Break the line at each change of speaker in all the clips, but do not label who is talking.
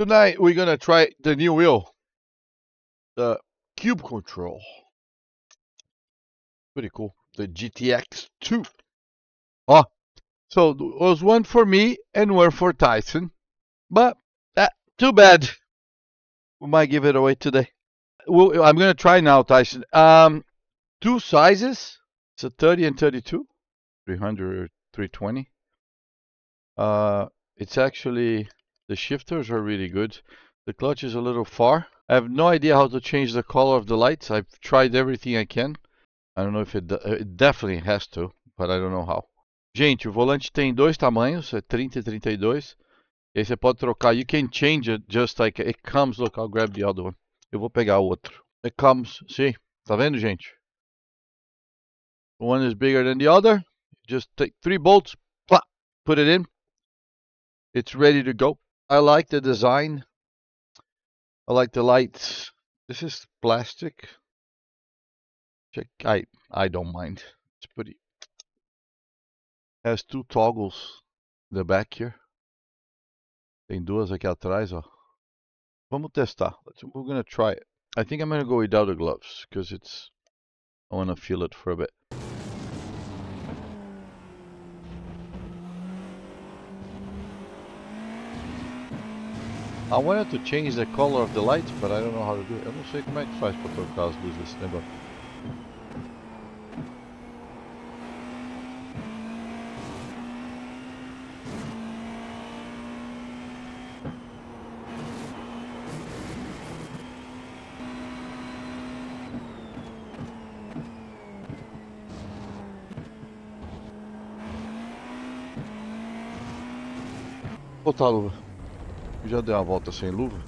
Tonight we're gonna try the new wheel, the Cube Control. Pretty cool, the GTX 2. Ah, so it was one for me and one for Tyson, but that ah, too bad. We might give it away today. Well, I'm gonna try now, Tyson. Um, two sizes. It's a 30 and 32, 300 320. Uh, it's actually the shifters are really good. The clutch is a little far. I have no idea how to change the color of the lights. I've tried everything I can. I don't know if it, uh, it definitely has to, but I don't know how. Gente, o volante tem dois tamanhos, é 30 e 32. E aí você pode trocar. You can change it just like it comes. Look, I'll grab the other one. Eu vou pegar o outro. It comes, see? Tá vendo, gente? One is bigger than the other. Just take three bolts, put it in. It's ready to go. I like the design. I like the lights. This is plastic. Check. I I don't mind. It's pretty. Has two toggles in the back here. Tem duas aqui atrás, ó. Vamos testar. Let's, we're gonna try it. I think I'm gonna go without the gloves because it's. I wanna feel it for a bit. I wanted to change the color of the lights, but I don't know how to do it. I'm not como é my faz para cars as this, desse negócio. Já deu uma volta sem luva.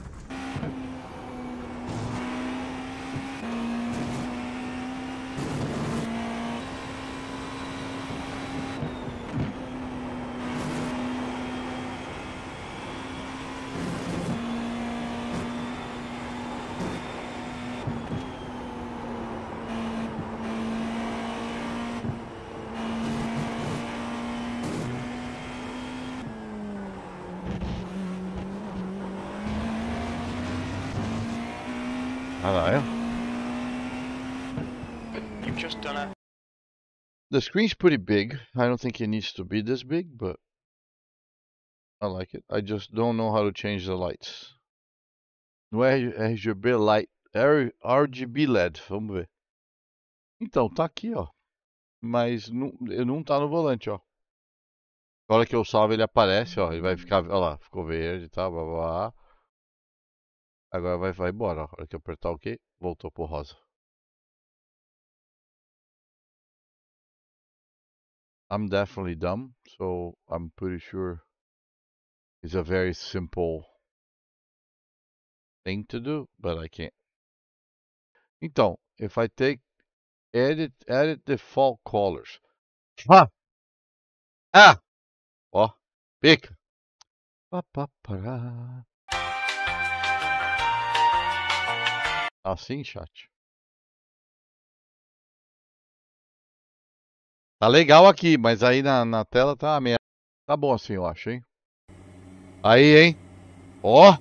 Hello. É. You've just done a... The screen's pretty big. I don't think it needs to be this big, but I like it. I just don't know how to change the lights. Where is your RGB light, R, RGB LED, vamos ver. Então, tá aqui, ó. Mas não, não tá no volante, ó. Na que eu salvo ele aparece, ó. Ele vai ficar, ó lá, ficou verde, tá, blá, blá, blá. Agora vai, vai embora. A que apertar o OK, voltou pro rosa. I'm definitely dumb, so I'm pretty sure it's a very simple thing to do, but I can't. Então, if I take edit edit default colors. Ah! Ah! Ó, pica! Pa, pa, Assim, chat? Tá legal aqui, mas aí na, na tela tá a Tá bom assim, eu acho, hein? Aí, hein? Ó!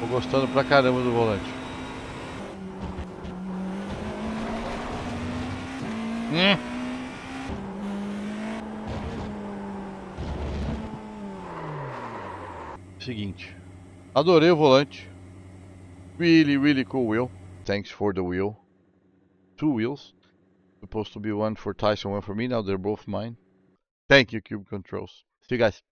Tô gostando pra caramba do volante. Hum! seguinte. Adorei o volante. Really, really cool wheel. Thanks for the wheel. Two wheels. Supposed to be one for Tyson, one for me. Now they're both mine. Thank you, Cube Controls. See you guys.